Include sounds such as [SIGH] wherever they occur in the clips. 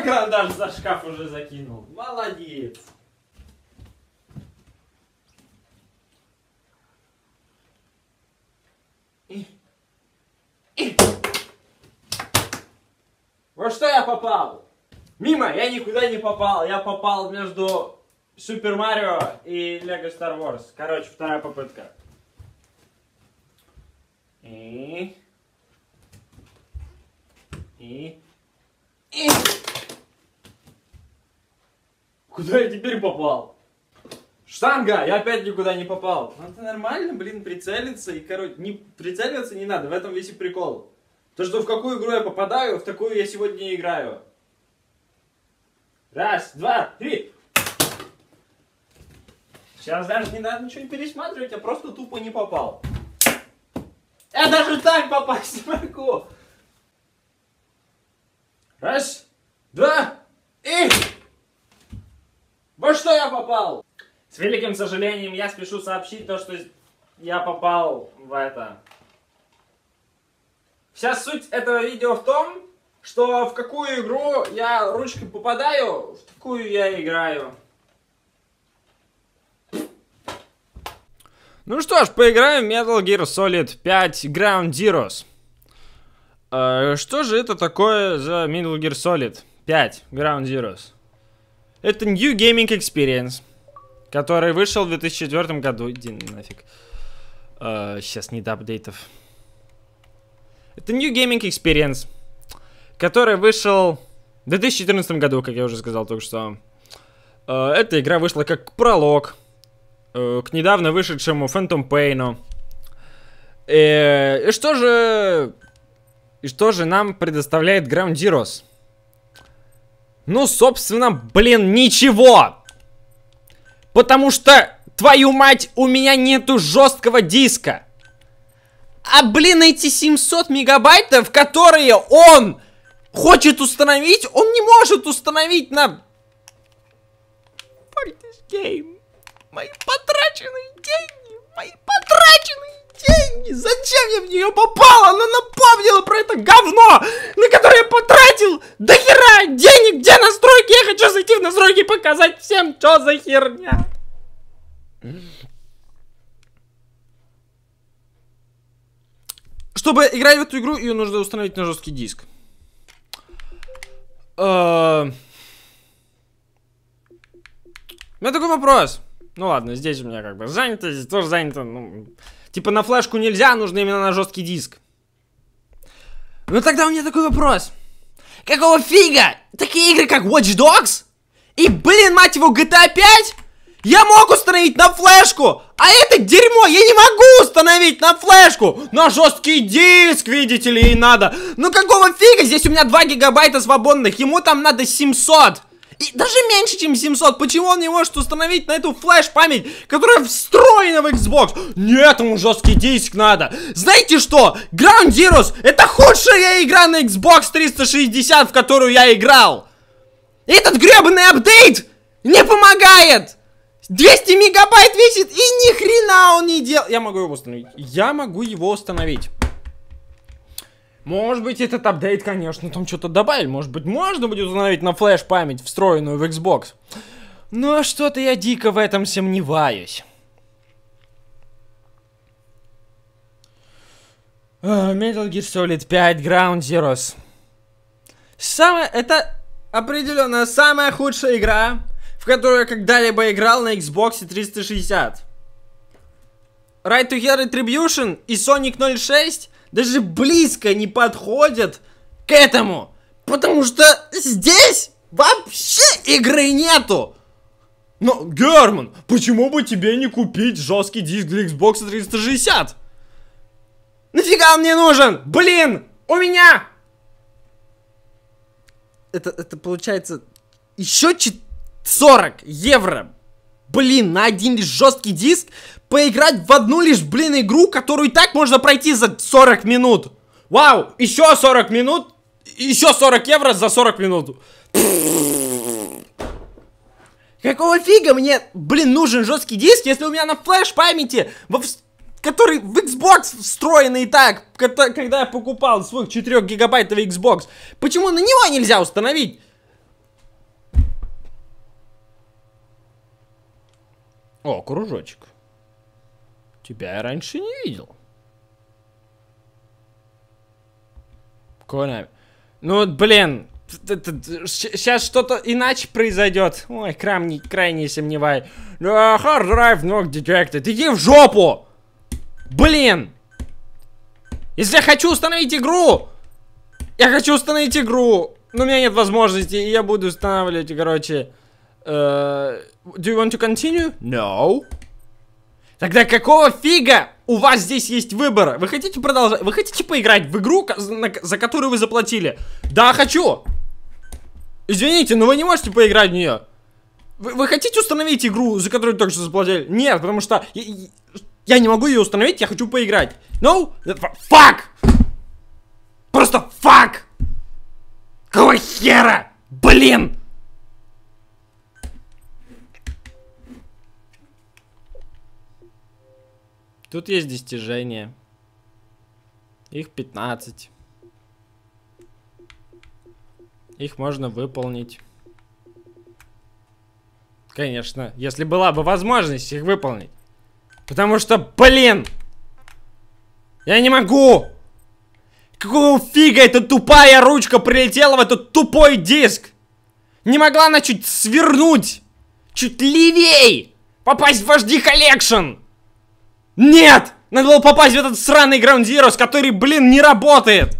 Второй карандаш за шкаф уже закинул. Молодец. И... Во что я попал? Мимо, я никуда не попал. Я попал между Супер Марио и Лего Стар Ворс. Короче, вторая попытка. И... Куда я теперь попал? Штанга! Я опять никуда не попал. Ну это нормально, блин, прицелиться. И, короче, не, прицеливаться не надо, в этом весь и прикол. То, что в какую игру я попадаю, в такую я сегодня не играю. Раз, два, три. Сейчас даже не надо ничего пересматривать, я просто тупо не попал. Я даже так попасть не могу. Раз, два, попал! С великим сожалением я спешу сообщить то, что я попал в это. Вся суть этого видео в том, что в какую игру я ручкой попадаю, в такую я играю. Ну что ж, поиграем в Metal Gear Solid 5 Ground Zeroes. Э, что же это такое за Metal Gear Solid 5 Ground Zeroes? Это New Gaming Experience, который вышел в 2004 году. Иди нафиг. Uh, э, сейчас не до апдейтов. Это New Gaming Experience, который вышел в 2014 году, как я уже сказал только что. Uh, эта игра вышла как пролог uh, к недавно вышедшему Phantom Pain. И, и что же... И что же нам предоставляет Ground Zeroes? Ну, собственно, блин, ничего. Потому что, твою мать, у меня нету жесткого диска. А, блин, эти 700 мегабайтов, которые он хочет установить, он не может установить на... Game. Мои потраченные деньги, мои потраченные деньги! Зачем я в нее попал? Она напомнила про это говно, на которое я потратил до хера денег! Где настройки? Я хочу зайти в настройки и показать всем, что за херня! Чтобы играть в эту игру, ее нужно установить на жесткий диск. Uh... У меня такой вопрос. Ну ладно, здесь у меня как бы занято, здесь тоже занято. Ну... Типа на флешку нельзя, нужно именно на жесткий диск. Ну тогда у меня такой вопрос. Какого фига? Такие игры, как Watch Dogs? И, блин, мать его, GTA 5? Я мог установить на флешку, а это дерьмо я не могу установить на флешку. На жесткий диск, видите ли, и надо. Ну какого фига? Здесь у меня 2 гигабайта свободных, ему там надо 700. И даже меньше, чем 700. Почему он не может установить на эту флеш-память, которая встроена в Xbox? Нет, ему жесткий диск надо. Знаете что? Ground Zeroes это худшая игра на Xbox 360, в которую я играл. Этот гребаный апдейт не помогает. 200 мегабайт весит и ни хрена он не делал. Я могу его установить. Я могу его установить. Может быть, этот апдейт, конечно, там что-то добавили. Может быть, можно будет установить на флеш память, встроенную в Xbox. Но ну, а что-то я дико в этом сомневаюсь. А, Metal Gear Solid 5 Ground Zeroes. Самая, Это определенно самая худшая игра, в которую я когда-либо играл на Xbox 360. Right to Hell Retribution и Sonic 06 даже близко не подходят к этому. Потому что здесь вообще игры нету. Но, Герман, почему бы тебе не купить жесткий диск для Xbox 360? Нафига он мне нужен? Блин, у меня... Это, это получается еще 40 евро блин, на один лишь жесткий диск поиграть в одну лишь, блин, игру, которую и так можно пройти за 40 минут. Вау, еще 40 минут, еще 40 евро за 40 минут. Какого фига мне, блин, нужен жесткий диск, если у меня на флеш памяти, во, который в Xbox встроенный и так, когда я покупал свой 4 гигабайтовый Xbox, почему на него нельзя установить? О, кружочек. Тебя я раньше не видел. Конами. Ну, блин, сейчас что-то иначе произойдет. Ой, крайне, крайне сомневаюсь. Hard drive not detected. Иди в жопу! Блин! Если я хочу установить игру, я хочу установить игру, но у меня нет возможности, и я буду устанавливать, короче, э Do you want to continue? No. Тогда какого фига у вас здесь есть выбор? Вы хотите продолжать? Вы хотите поиграть в игру, за которую вы заплатили? Да, хочу. Извините, но вы не можете поиграть в нее. Вы, вы хотите установить игру, за которую только что заплатили? Нет, потому что я, я не могу ее установить, я хочу поиграть. No? Ну, fuck! Э, Просто fuck! Какого хера? Блин! Тут есть достижения. Их 15. Их можно выполнить. Конечно, если была бы возможность их выполнить. Потому что, блин! Я не могу! Какого фига эта тупая ручка прилетела в этот тупой диск? Не могла она чуть свернуть! Чуть левей! Попасть в HD Collection! Нет! Надо было попасть в этот сраный Ground Zeroes, который, блин, не работает!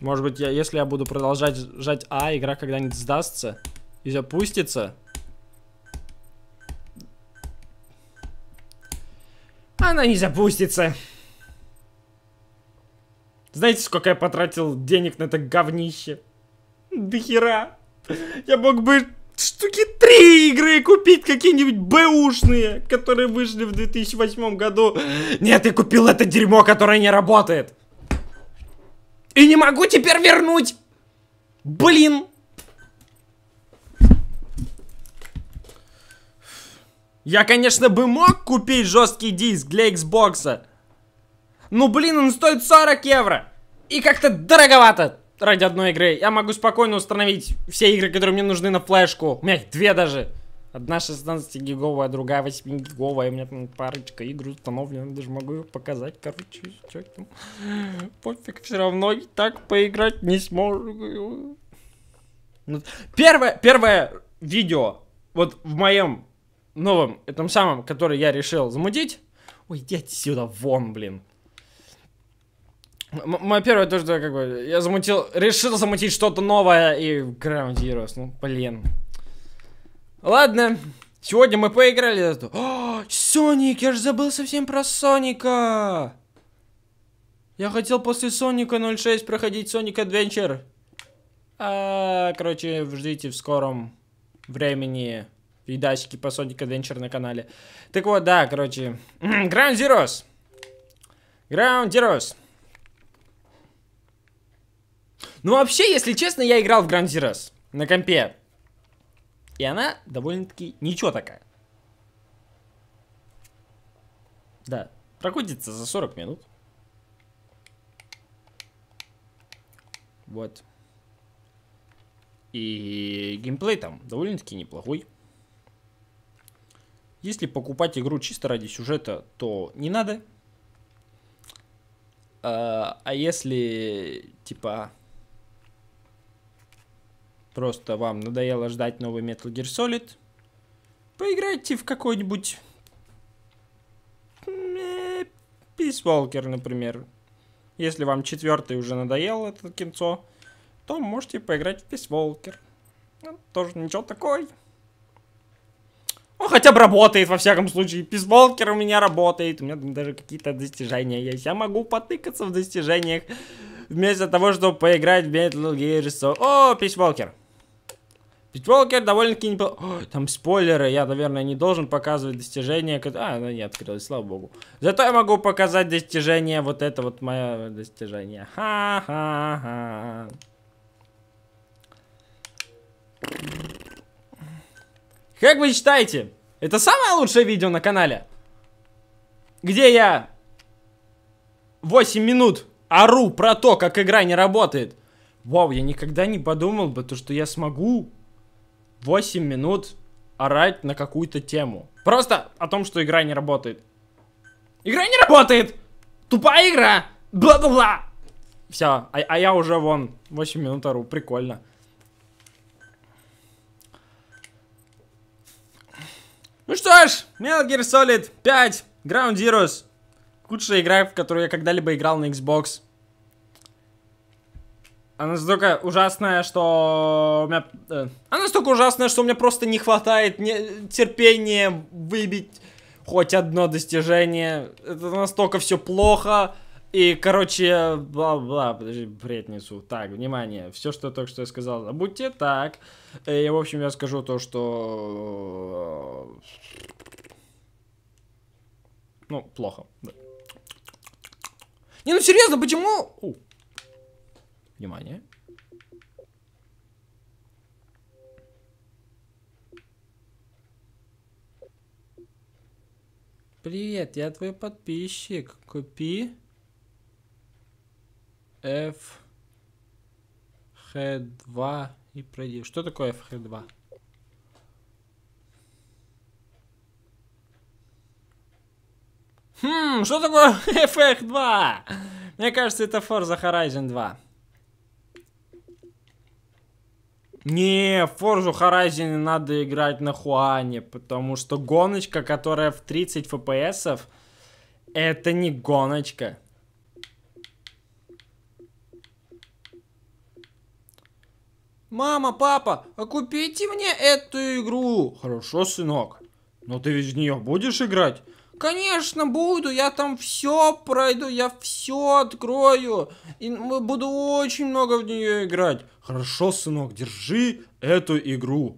Может быть, я, если я буду продолжать жать А, игра когда-нибудь сдастся и запустится. Она не запустится. Знаете, сколько я потратил денег на это говнище? До хера. Я мог бы штуки три игры купить какие-нибудь бэушные, которые вышли в 2008 году. Нет, я купил это дерьмо, которое не работает. И не могу теперь вернуть. Блин. Я, конечно, бы мог купить жесткий диск для Xbox. Но, ну, блин, он стоит 40 евро. И как-то дороговато ради одной игры. Я могу спокойно установить все игры, которые мне нужны на флешку. У меня их две даже. Одна 16-гиговая, другая 8-гиговая. У меня там парочка игр установлена. Даже могу их показать. Короче, что там. Пофиг, все равно и так поиграть не смогу. Ну, первое, первое видео вот в моем новом, этом самом, который я решил замутить. Ой, иди отсюда вон, блин. Мое первое тоже, да, как бы я замутил, решил замутить что-то новое и Ground Heroes, ну блин. Ладно, сегодня мы поиграли. О, Соник, а, я же забыл совсем про Соника. Я хотел после Соника 06 проходить Соник Адвенчер, А, короче, ждите в скором времени видачки по Sonic Адвенчер на канале. Так вот, да, короче, [CLEARS THROAT] Ground Zeroes. Ground Zeroes. Ну вообще, если честно, я играл в Grand Zeroes на компе. И она довольно-таки ничего такая. Да, проходится за 40 минут. Вот. И геймплей там довольно-таки неплохой. Если покупать игру чисто ради сюжета, то не надо. А, а если, типа, просто вам надоело ждать новый Metal Gear Solid, поиграйте в какой-нибудь э, Peace Walker, например. Если вам четвертый уже надоел это кинцо, то можете поиграть в Peace Walker. Ну, тоже ничего такой. Он хотя бы работает, во всяком случае. Писволкер у меня работает. У меня даже какие-то достижения есть. Я могу потыкаться в достижениях. Вместо того, чтобы поиграть в Metal Gear Solid. О, Писволкер! Питволкер довольно-таки не... О, там спойлеры, я, наверное, не должен показывать достижения... А, она ну, не открылась, слава богу. Зато я могу показать достижение, вот это вот мое достижение. Ха-ха-ха. Как вы считаете, это самое лучшее видео на канале? Где я 8 минут ору про то, как игра не работает. Вау, я никогда не подумал бы, то, что я смогу 8 минут орать на какую-то тему. Просто о том, что игра не работает. Игра не работает! Тупая игра! Бла-бла-бла! Все, а, а я уже вон 8 минут ору, прикольно. Ну что ж, Metal Gear Solid 5, Ground Zeroes. Худшая игра, в которую я когда-либо играл на Xbox. Она настолько ужасная, что у меня... Э, Она настолько ужасная, что у меня просто не хватает не... терпения выбить хоть одно достижение. Это настолько все плохо. И, короче, бла-бла, подожди, бред несу. Так, внимание, все, что только что я сказал, забудьте. Так, и, э, в общем, я скажу то, что... Э, ну, плохо. Да. Не, ну серьезно, почему... Внимание. Привет, я твой подписчик. Купи FH2 и пройди. Что такое FH2? Хм, что такое [LAUGHS] FH2? Мне кажется, это Forza Horizon 2. Не, Forza Horizon надо играть на Хуане, потому что гоночка, которая в 30 FPS, это не гоночка. Мама, папа, а купите мне эту игру. Хорошо, сынок. Но ты ведь в нее будешь играть? Конечно, буду, я там все пройду, я все открою. И буду очень много в нее играть. Хорошо, сынок, держи эту игру.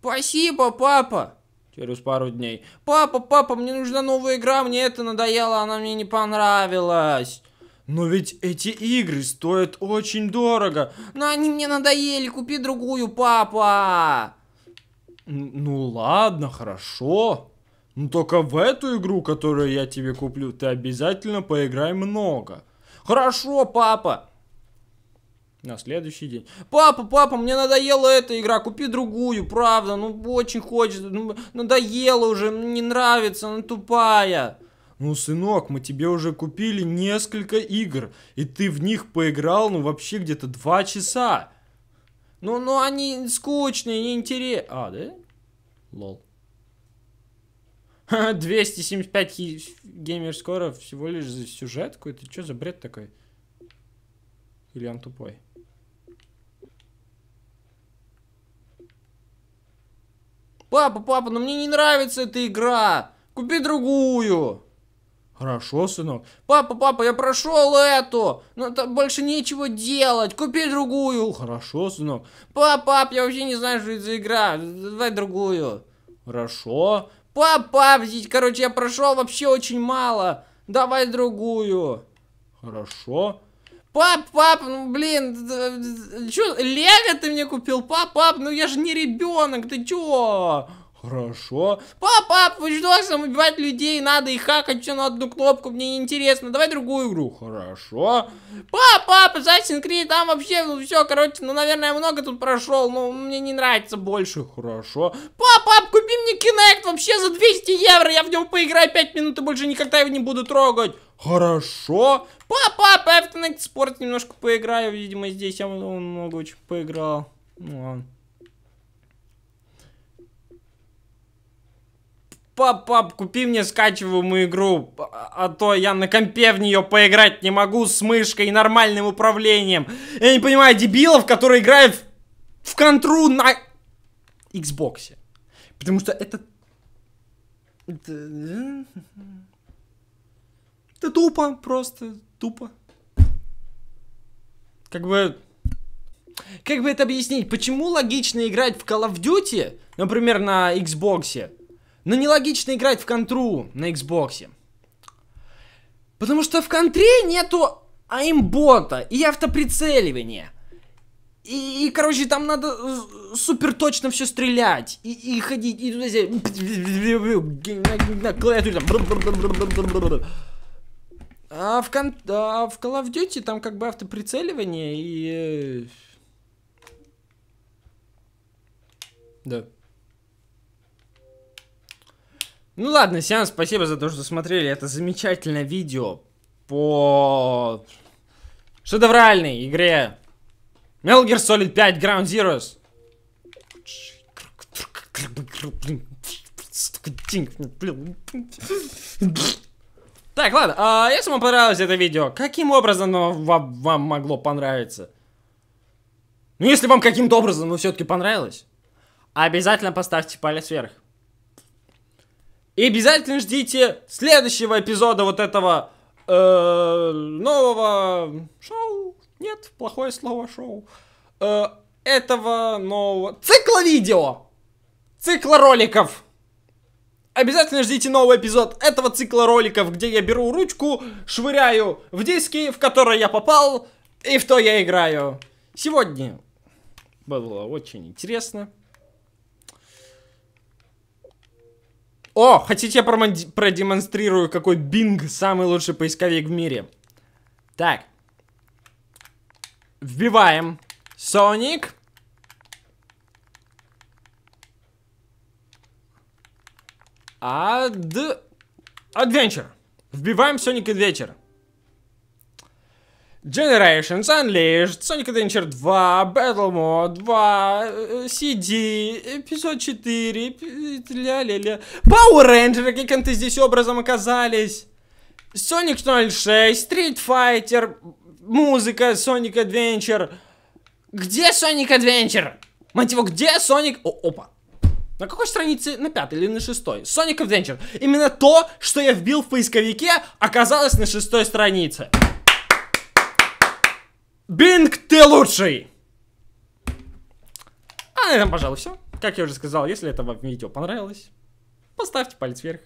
Спасибо, папа. Через пару дней. Папа, папа, мне нужна новая игра, мне это надоело, она мне не понравилась. Но ведь эти игры стоят очень дорого. Но они мне надоели, купи другую, папа. Ну ладно, хорошо. Но ну, только в эту игру, которую я тебе куплю, ты обязательно поиграй много. Хорошо, папа. На следующий день. Папа, папа, мне надоела эта игра, купи другую, правда. Ну, очень хочется, ну, надоела уже, не нравится, она тупая. Ну, сынок, мы тебе уже купили несколько игр, и ты в них поиграл, ну, вообще где-то два часа. Ну, ну, они скучные, неинтересные. А, да? Лол. 275 [LAUGHS] геймер скоро всего лишь за сюжетку? Это что за бред такой? Или он тупой? Папа, папа, но ну мне не нравится эта игра. Купи другую. Хорошо, сынок. Папа, папа, я прошел эту, но ну, там больше нечего делать. Купи другую. Хорошо, сынок. Папа, пап, я вообще не знаю, что это за игра. Давай другую. Хорошо. Папа, здесь, короче, я прошел вообще очень мало. Давай другую. Хорошо. Пап, пап, ну блин, чё, Лего ты мне купил, пап, пап, ну я же не ребенок, ты чё? Хорошо. Папа, вы ну что, там убивать людей надо и хакать все на одну кнопку, мне неинтересно, давай другую игру. Хорошо. Папа, пап, Assassin's Creed, там вообще ну, все, короче, ну, наверное, много тут прошел, но мне не нравится больше. Хорошо. Папа, купи мне Kinect вообще за 200 евро, я в него поиграю 5 минут и больше никогда его не буду трогать. Хорошо. Папа, пап, я в немножко поиграю, видимо, здесь я много очень поиграл. Ну ладно. пап, пап, купи мне скачиваемую игру, а то я на компе в нее поиграть не могу с мышкой и нормальным управлением. Я не понимаю дебилов, которые играют в, в контру на Xbox. Потому что это... Это... Э, это тупо, просто тупо. Как бы... Как бы это объяснить? Почему логично играть в Call of Duty, например, на Xbox, но ну, нелогично играть в контру на Xbox. Потому что в контре нету аимбота и автоприцеливания. И, и, короче, там надо супер точно все стрелять. И, и ходить, и туда на клавиатуре А в, кон... а в Call of Duty там как бы автоприцеливание и... Э, да. Ну ладно, всем спасибо за то, что смотрели это замечательное видео по шедевральной игре Metal Gear Solid 5 Ground Zeroes. Так, ладно, а если вам понравилось это видео, каким образом вам, вам могло понравиться? Ну, если вам каким-то образом ну, все-таки понравилось, обязательно поставьте палец вверх. И обязательно ждите следующего эпизода вот этого э, нового шоу. Нет, плохое слово шоу. Э, этого нового цикла видео. Цикла роликов. Обязательно ждите новый эпизод этого цикла роликов, где я беру ручку, швыряю в диски, в которые я попал, и в то я играю. Сегодня было очень интересно. О, хотите я продемонстрирую, какой Bing самый лучший поисковик в мире? Так. Вбиваем Sonic. Ad... Adventure. Вбиваем Sonic Adventure. Generations Unleashed, Sonic Adventure 2, Battle Mode 2, э, CD, эпизод 4, ля-ля-ля, Power Ranger, каким ты здесь образом оказались, Sonic 06, Street Fighter, музыка Sonic Adventure. Где Sonic Adventure? Мать его, где Sonic... О, опа. На какой странице? На пятой или на шестой? Sonic Adventure. Именно то, что я вбил в поисковике, оказалось на шестой странице. Бинг, ты лучший! А на этом, пожалуй, все. Как я уже сказал, если это вам видео понравилось, поставьте палец вверх.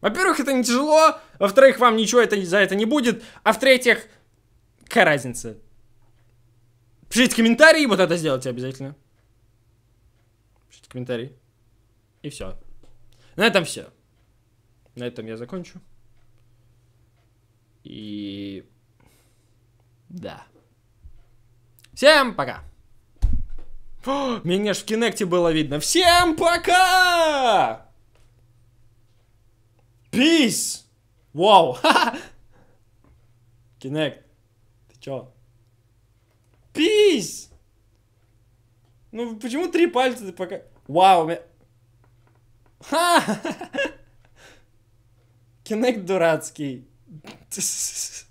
Во-первых, это не тяжело, во-вторых, вам ничего это, за это не будет, а в-третьих, какая разница? Пишите комментарии, вот это сделайте обязательно. Пишите комментарии. И все. На этом все. На этом я закончу. И... Да. Всем пока! О, меня ж в Кинекте было видно. Всем пока! Peace! Вау! Кинект, [LAUGHS] ты чё? Peace! Ну почему три пальца ты пока... Вау, меня... Ха! Кинект [LAUGHS] дурацкий. [LAUGHS]